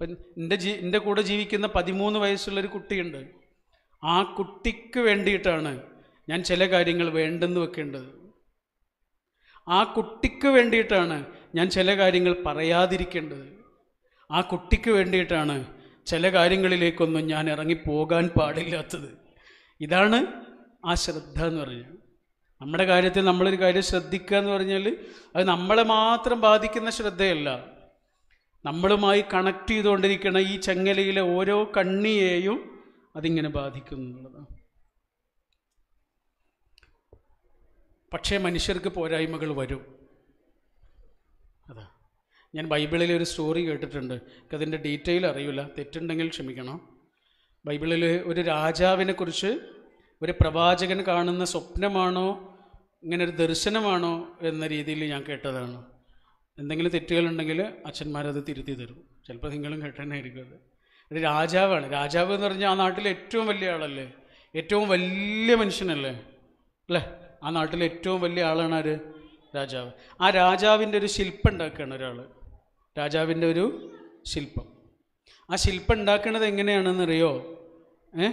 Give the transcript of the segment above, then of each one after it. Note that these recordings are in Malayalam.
ഇപ്പം എൻ്റെ ജീ എൻ്റെ കൂടെ ജീവിക്കുന്ന പതിമൂന്ന് വയസ്സുള്ളൊരു കുട്ടിയുണ്ട് ആ കുട്ടിക്ക് വേണ്ടിയിട്ടാണ് ഞാൻ ചില കാര്യങ്ങൾ വേണ്ടെന്ന് വെക്കേണ്ടത് ആ കുട്ടിക്ക് വേണ്ടിയിട്ടാണ് ഞാൻ ചില കാര്യങ്ങൾ പറയാതിരിക്കേണ്ടത് ആ കുട്ടിക്ക് വേണ്ടിയിട്ടാണ് ചില കാര്യങ്ങളിലേക്കൊന്നും ഞാൻ ഇറങ്ങിപ്പോകാൻ പാടില്ലാത്തത് ഇതാണ് ആ ശ്രദ്ധ എന്ന് പറഞ്ഞാൽ നമ്മുടെ കാര്യത്തിൽ നമ്മളൊരു കാര്യം ശ്രദ്ധിക്കുക എന്ന് പറഞ്ഞാൽ അത് നമ്മളെ മാത്രം ബാധിക്കുന്ന ശ്രദ്ധയല്ല നമ്മളുമായി കണക്ട് ചെയ്തുകൊണ്ടിരിക്കുന്ന ഈ ചെങ്ങലയിലെ ഓരോ കണ്ണിയെയും അതിങ്ങനെ ബാധിക്കും പക്ഷേ മനുഷ്യർക്ക് പോരായ്മകൾ വരും അതാ ഞാൻ ബൈബിളിലെ ഒരു സ്റ്റോറി കേട്ടിട്ടുണ്ട് അതിൻ്റെ ഡീറ്റെയിൽ അറിയില്ല തെറ്റുണ്ടെങ്കിൽ ക്ഷമിക്കണം ബൈബിളിൽ ഒരു രാജാവിനെക്കുറിച്ച് ഒരു പ്രവാചകൻ കാണുന്ന സ്വപ്നമാണോ ഇങ്ങനെ ഒരു ദർശനമാണോ എന്ന രീതിയിൽ ഞാൻ കേട്ടതാണ് എന്തെങ്കിലും തെറ്റുകളുണ്ടെങ്കിൽ അച്ഛന്മാരത് തിരുത്തി തരും ചിലപ്പോൾ നിങ്ങളും കേട്ടനായിരിക്കും അത് ഒരു രാജാവാണ് രാജാവ് എന്ന് പറഞ്ഞാൽ ആ നാട്ടിലെ ഏറ്റവും വലിയ ആളല്ലേ ഏറ്റവും വലിയ മനുഷ്യനല്ലേ അല്ലേ ആ നാട്ടിലെ ഏറ്റവും വലിയ ആളാണ് ആര് രാജാവ് ആ രാജാവിൻ്റെ ഒരു ശില്പം ഉണ്ടാക്കുകയാണ് ഒരാൾ രാജാവിൻ്റെ ഒരു ശില്പം ആ ശില്പം ഉണ്ടാക്കുന്നത് എങ്ങനെയാണെന്നറിയോ ഏ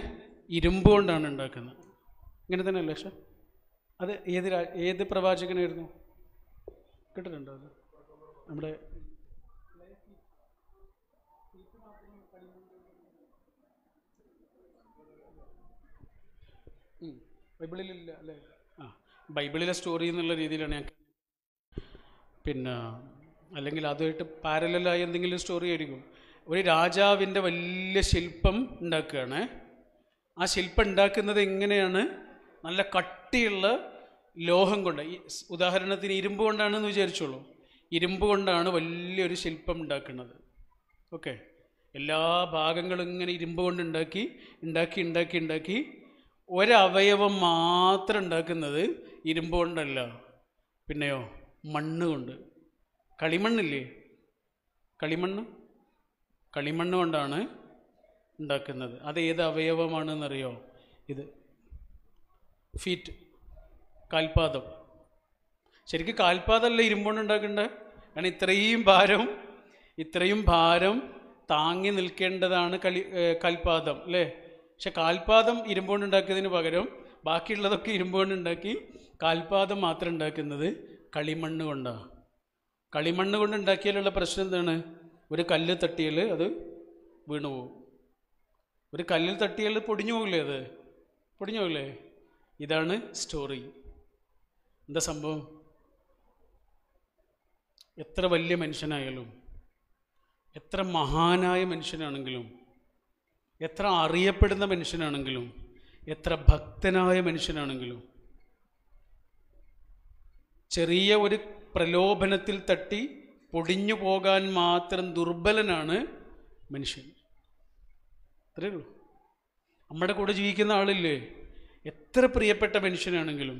ഇരുമ്പ് കൊണ്ടാണ് ഉണ്ടാക്കുന്നത് ഇങ്ങനെ തന്നെ അല്ലേ അത് ഏത് ഏത് പ്രവാചകനായിരുന്നു കിട്ടുന്നുണ്ടോ അത് നമ്മുടെ ബൈബിളിലില്ല അല്ലേ ആ ബൈബിളിലെ സ്റ്റോറി എന്നുള്ള രീതിയിലാണ് ഞാൻ പിന്നെ അല്ലെങ്കിൽ അതായിട്ട് പാരലായി എന്തെങ്കിലും സ്റ്റോറി ആയിരിക്കും ഒരു രാജാവിൻ്റെ വലിയ ശില്പം ഉണ്ടാക്കുകയാണ് ആ ശില്പം ഉണ്ടാക്കുന്നത് എങ്ങനെയാണ് നല്ല കട്ടിയുള്ള ലോഹം കൊണ്ട് ഈ ഉദാഹരണത്തിന് ഇരുമ്പ് കൊണ്ടാണെന്ന് വിചാരിച്ചോളൂ ഇരുമ്പ് കൊണ്ടാണ് വലിയൊരു ശില്പം ഉണ്ടാക്കുന്നത് ഓക്കെ എല്ലാ ഭാഗങ്ങളും ഇങ്ങനെ ഇരുമ്പ് കൊണ്ട് ഉണ്ടാക്കി ഉണ്ടാക്കി ഉണ്ടാക്കി ഉണ്ടാക്കി ഒരവയവം മാത്രം ഉണ്ടാക്കുന്നത് ഇരുമ്പ് കൊണ്ടല്ല പിന്നെയോ മണ്ണ് കൊണ്ട് കളിമണ്ണില്ലേ കളിമണ്ണ് കളിമണ്ണ് കൊണ്ടാണ് ഉണ്ടാക്കുന്നത് അത് ഏത് അവയവമാണെന്നറിയോ ഇത് ഫീറ്റ് കാൽപാദം ശരിക്കും കാൽപാദമല്ല ഇരുമ്പ് കൊണ്ട് ഉണ്ടാക്കേണ്ടത് കാരണം ഇത്രയും ഭാരം ഇത്രയും ഭാരം താങ്ങി നിൽക്കേണ്ടതാണ് കളി കാൽപാദം അല്ലേ പക്ഷെ കാൽപാദം ഇരുമ്പുകൊണ്ടുണ്ടാക്കിയതിന് പകരം ബാക്കിയുള്ളതൊക്കെ ഇരുമ്പുകൊണ്ടുണ്ടാക്കി കാൽപാദം മാത്രം ഉണ്ടാക്കുന്നത് കളിമണ്ണ് കൊണ്ടാണ് കളിമണ്ണ് ഉണ്ടാക്കിയാലുള്ള പ്രശ്നം എന്താണ് ഒരു കല്ല് തട്ടിയാൽ അത് വീണു പോകും ഒരു കല്ലിൽ തട്ടിയാൽ പൊടിഞ്ഞു പോകില്ലേ അത് പൊടിഞ്ഞു പോകില്ലേ ഇതാണ് സ്റ്റോറി എന്താ സംഭവം എത്ര വലിയ മനുഷ്യനായാലും എത്ര മഹാനായ മനുഷ്യനാണെങ്കിലും എത്ര അറിയപ്പെടുന്ന മനുഷ്യനാണെങ്കിലും എത്ര ഭക്തനായ മനുഷ്യനാണെങ്കിലും ചെറിയ ഒരു പ്രലോഭനത്തിൽ തട്ടി പൊടിഞ്ഞു പോകാൻ മാത്രം ദുർബലനാണ് മനുഷ്യൻ അത്രയേ ഉള്ളൂ നമ്മുടെ കൂടെ ജീവിക്കുന്ന ആളില്ലേ എത്ര പ്രിയപ്പെട്ട മനുഷ്യനാണെങ്കിലും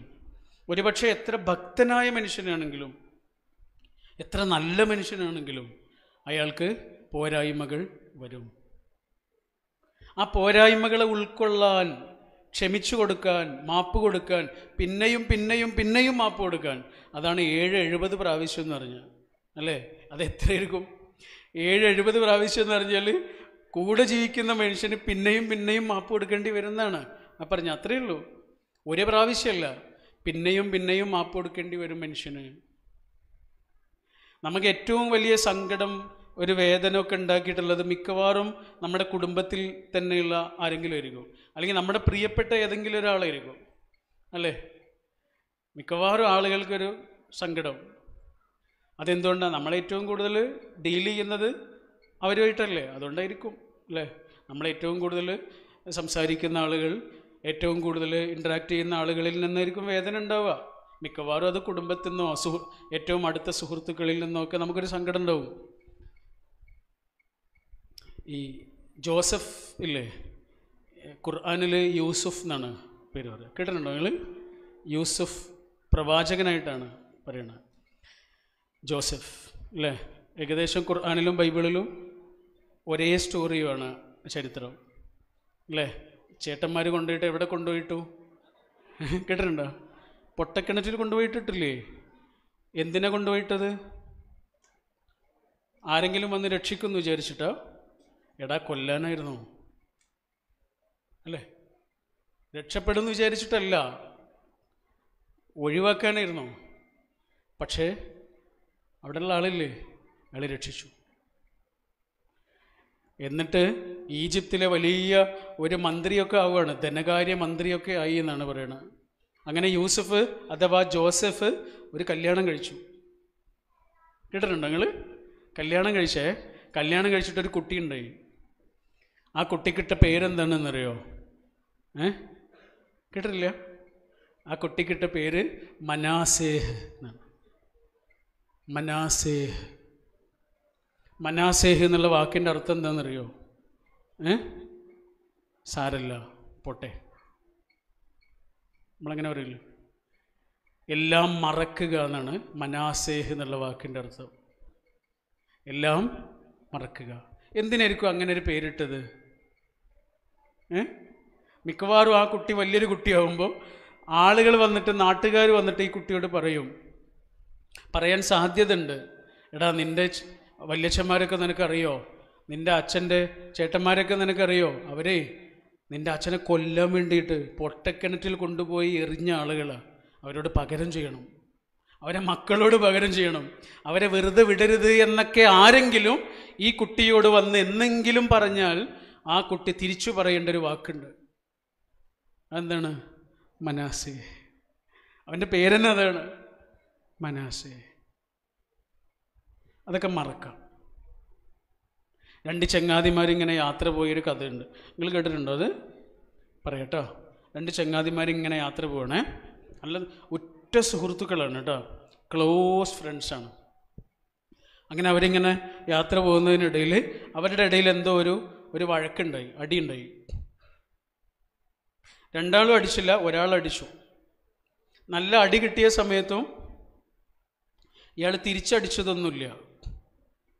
ഒരുപക്ഷെ എത്ര ഭക്തനായ മനുഷ്യനാണെങ്കിലും എത്ര നല്ല മനുഷ്യനാണെങ്കിലും അയാൾക്ക് പോരായ്മകൾ വരും ആ പോരായ്മകളെ ഉൾക്കൊള്ളാൻ ക്ഷമിച്ചു കൊടുക്കാൻ മാപ്പ് കൊടുക്കാൻ പിന്നെയും പിന്നെയും പിന്നെയും മാപ്പ് കൊടുക്കാൻ അതാണ് ഏഴ് എഴുപത് പ്രാവശ്യം എന്ന് പറഞ്ഞാൽ അല്ലേ അത് എത്രയായിരിക്കും ഏഴ് എഴുപത് പ്രാവശ്യം എന്ന് പറഞ്ഞാൽ കൂടെ ജീവിക്കുന്ന മനുഷ്യന് പിന്നെയും പിന്നെയും മാപ്പ് കൊടുക്കേണ്ടി വരുന്നതാണ് ആ പറഞ്ഞ അത്രയേ ഉള്ളൂ ഒരു പ്രാവശ്യമല്ല പിന്നെയും പിന്നെയും മാപ്പ് കൊടുക്കേണ്ടി വരും മനുഷ്യന് നമുക്ക് ഏറ്റവും വലിയ സങ്കടം ഒരു വേദനയൊക്കെ ഉണ്ടാക്കിയിട്ടുള്ളത് മിക്കവാറും നമ്മുടെ കുടുംബത്തിൽ തന്നെയുള്ള ആരെങ്കിലും ഇരിക്കും അല്ലെങ്കിൽ നമ്മുടെ പ്രിയപ്പെട്ട ഏതെങ്കിലും ഒരാളായിരിക്കും അല്ലേ മിക്കവാറും ആളുകൾക്കൊരു സങ്കടം അതെന്തുകൊണ്ടാണ് നമ്മളേറ്റവും കൂടുതൽ ഡീൽ ചെയ്യുന്നത് അവരുമായിട്ടല്ലേ അതുകൊണ്ടായിരിക്കും അല്ലേ നമ്മളേറ്റവും കൂടുതൽ സംസാരിക്കുന്ന ആളുകൾ ഏറ്റവും കൂടുതൽ ഇൻട്രാക്ട് ചെയ്യുന്ന ആളുകളിൽ നിന്നായിരിക്കും വേദന ഉണ്ടാവുക മിക്കവാറും അത് കുടുംബത്തിൽ നിന്നോ സുഹൃ ഏറ്റവും അടുത്ത സുഹൃത്തുക്കളിൽ നിന്നോ ഒക്കെ നമുക്കൊരു സങ്കടം ഉണ്ടാവും ഈ ജോസഫ് ഇല്ലേ ഖുർആാനിൽ യൂസുഫ് എന്നാണ് പേര് പറയുക കേട്ടിട്ടുണ്ടോ നിങ്ങൾ യൂസുഫ് പ്രവാചകനായിട്ടാണ് പറയുന്നത് ജോസഫ് അല്ലേ ഏകദേശം ഖുർആാനിലും ബൈബിളിലും ഒരേ സ്റ്റോറിയുമാണ് ചരിത്രം അല്ലേ ചേട്ടന്മാർ കൊണ്ടുപോയിട്ട് എവിടെ കൊണ്ടുപോയിട്ടു കേട്ടിട്ടുണ്ടോ പൊട്ടക്കിണറ്റിൽ കൊണ്ടുപോയിട്ടിട്ടില്ലേ എന്തിനാ കൊണ്ടുപോയിട്ടത് ആരെങ്കിലും വന്ന് രക്ഷിക്കുന്നു വിചാരിച്ചിട്ട് എടാ കൊല്ലാനായിരുന്നു അല്ലേ രക്ഷപ്പെടുന്നു വിചാരിച്ചിട്ടല്ല ഒഴിവാക്കാനായിരുന്നു പക്ഷേ അവിടെയുള്ള ആളില്ലേ അയാളെ രക്ഷിച്ചു എന്നിട്ട് ഈജിപ്തിലെ വലിയ ഒരു മന്ത്രിയൊക്കെ ആവുകയാണ് ധനകാര്യ മന്ത്രിയൊക്കെ ആയി എന്നാണ് പറയുന്നത് അങ്ങനെ യൂസഫ് അഥവാ ജോസഫ് ഒരു കല്യാണം കഴിച്ചു കേട്ടിട്ടുണ്ടോ നിങ്ങൾ കല്യാണം കഴിച്ചേ കല്യാണം കഴിച്ചിട്ട് ഒരു കുട്ടി ഉണ്ടായി ആ കുട്ടിക്കിട്ട പേരെന്താണെന്നറിയോ ഏ കേട്ടിട്ടില്ല ആ കുട്ടിക്കിട്ട പേര് മനാസേഹ് എന്നാണ് മനാസേഹ് മനാസേഹ് എന്നുള്ള വാക്കിൻ്റെ അർത്ഥം എന്താണെന്നറിയോ ഏ സാരല്ല പോട്ടെ നമ്മളങ്ങനെ പറയില്ലേ എല്ലാം മറക്കുക എന്നാണ് മനാസേഹ് എന്നുള്ള വാക്കിൻ്റെ അർത്ഥം എല്ലാം മറക്കുക എന്തിനായിരിക്കും അങ്ങനെ ഒരു പേരിട്ടത് ഏ മിക്കവാറും ആ കുട്ടി വലിയൊരു കുട്ടിയാവുമ്പോൾ ആളുകൾ വന്നിട്ട് നാട്ടുകാർ വന്നിട്ട് ഈ കുട്ടിയോട് പറയും പറയാൻ സാധ്യതയുണ്ട് എടാ നിൻ്റെ വല്യച്ഛന്മാരൊക്കെ നിനക്കറിയോ നിൻ്റെ അച്ഛൻ്റെ ചേട്ടന്മാരൊക്കെ നിനക്കറിയോ അവരെ നിൻ്റെ അച്ഛനെ കൊല്ലാൻ വേണ്ടിയിട്ട് പൊട്ടക്കിണറ്റിൽ കൊണ്ടുപോയി എറിഞ്ഞ ആളുകൾ അവരോട് പകരം ചെയ്യണം അവരെ മക്കളോട് പകരം ചെയ്യണം അവരെ വെറുതെ വിടരുത് എന്നൊക്കെ ആരെങ്കിലും ഈ കുട്ടിയോട് വന്ന് എന്നെങ്കിലും പറഞ്ഞാൽ ആ കുട്ടി തിരിച്ചു പറയേണ്ട ഒരു വാക്കുണ്ട് എന്താണ് മനാസെ അവൻ്റെ പേരെന്നതാണ് അതാണ് മനാസെ അതൊക്കെ മറക്കാം രണ്ട് ചങ്ങാതിമാരിങ്ങനെ യാത്ര പോയൊരു കഥയുണ്ട് നിങ്ങൾ കേട്ടിട്ടുണ്ടോ അത് പറയട്ടോ രണ്ട് ചങ്ങാതിമാരിങ്ങനെ യാത്ര പോകണേ നല്ല ഉറ്റ സുഹൃത്തുക്കളാണ് കേട്ടോ ക്ലോസ് ഫ്രണ്ട്സാണ് അങ്ങനെ അവരിങ്ങനെ യാത്ര പോകുന്നതിനിടയിൽ അവരുടെ ഇടയിൽ എന്തോ ഒരു ഒരു വഴക്കുണ്ടായി അടിയുണ്ടായി രണ്ടാളും അടിച്ചില്ല ഒരാൾ അടിച്ചു നല്ല അടി കിട്ടിയ സമയത്തും ഇയാൾ തിരിച്ചടിച്ചതൊന്നുമില്ല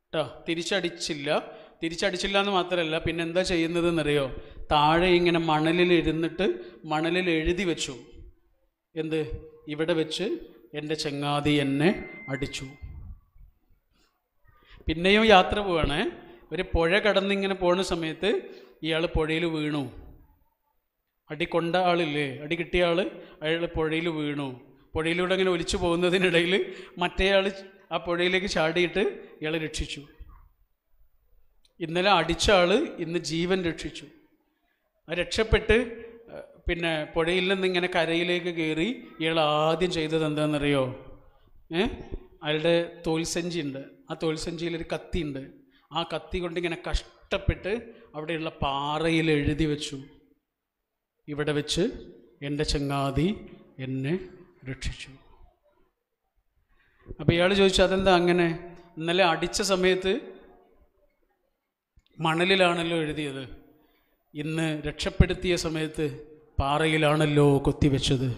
കേട്ടോ തിരിച്ചടിച്ചില്ല തിരിച്ചടിച്ചില്ല എന്ന് മാത്രമല്ല പിന്നെ എന്താ ചെയ്യുന്നതെന്നറിയോ താഴെ ഇങ്ങനെ മണലിൽ ഇരുന്നിട്ട് മണലിൽ എഴുതി വെച്ചു എന്ത് ഇവിടെ വെച്ച് എൻ്റെ ചങ്ങാതി എന്നെ അടിച്ചു പിന്നെയും യാത്ര പോവാണ് ഒരു പുഴ കടന്നിങ്ങനെ പോണ സമയത്ത് ഇയാൾ പുഴയിൽ വീണു അടി കൊണ്ട ആളില്ലേ അടി കിട്ടിയ ആൾ അയാൾ പുഴയിൽ വീണു പുഴയിലൂടെ അങ്ങനെ ഒലിച്ചു പോകുന്നതിനിടയിൽ മറ്റേയാൾ ആ പുഴയിലേക്ക് ചാടിയിട്ട് ഇയാളെ രക്ഷിച്ചു ഇന്നലെ അടിച്ച ആൾ ഇന്ന് ജീവൻ രക്ഷിച്ചു രക്ഷപ്പെട്ട് പിന്നെ പുഴയിൽ നിന്ന് ഇങ്ങനെ കരയിലേക്ക് കയറി ഇയാൾ ആദ്യം ചെയ്തത് എന്താണെന്നറിയോ ഏ അയാളുടെ തോൽസഞ്ചി ഉണ്ട് ആ തോൽസഞ്ചിയിൽ ഒരു കത്തി ഉണ്ട് ആ കത്തി കൊണ്ട് ഇങ്ങനെ കഷ്ടപ്പെട്ട് അവിടെയുള്ള പാറയിൽ എഴുതി വെച്ചു ഇവിടെ വെച്ച് എൻ്റെ ചങ്ങാതി എന്നെ രക്ഷിച്ചു അപ്പോൾ ഇയാൾ ചോദിച്ചു അതെന്താ അങ്ങനെ ഇന്നലെ അടിച്ച സമയത്ത് മണലിലാണല്ലോ എഴുതിയത് ഇന്ന് രക്ഷപ്പെടുത്തിയ സമയത്ത് പാറയിലാണല്ലോ കൊത്തിവെച്ചത്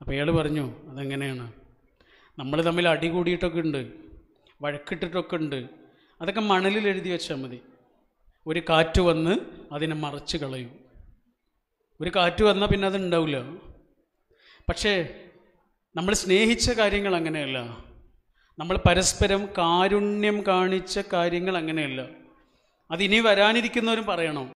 അപ്പോൾ അയാൾ പറഞ്ഞു അതെങ്ങനെയാണ് നമ്മൾ തമ്മിൽ അടി കൂടിയിട്ടൊക്കെ ഉണ്ട് വഴക്കിട്ടിട്ടൊക്കെ ഉണ്ട് അതൊക്കെ മണലിൽ എഴുതി വെച്ചാൽ മതി ഒരു കാറ്റ് വന്ന് അതിനെ മറച്ച് കളയും ഒരു കാറ്റ് വന്നാൽ പിന്നെ അത് ഉണ്ടാവില്ല പക്ഷേ നമ്മൾ സ്നേഹിച്ച കാര്യങ്ങൾ അങ്ങനെയല്ല നമ്മൾ പരസ്പരം കാരുണ്യം കാണിച്ച കാര്യങ്ങൾ അങ്ങനെയല്ല അതിനി വരാനിരിക്കുന്നവരും പറയണം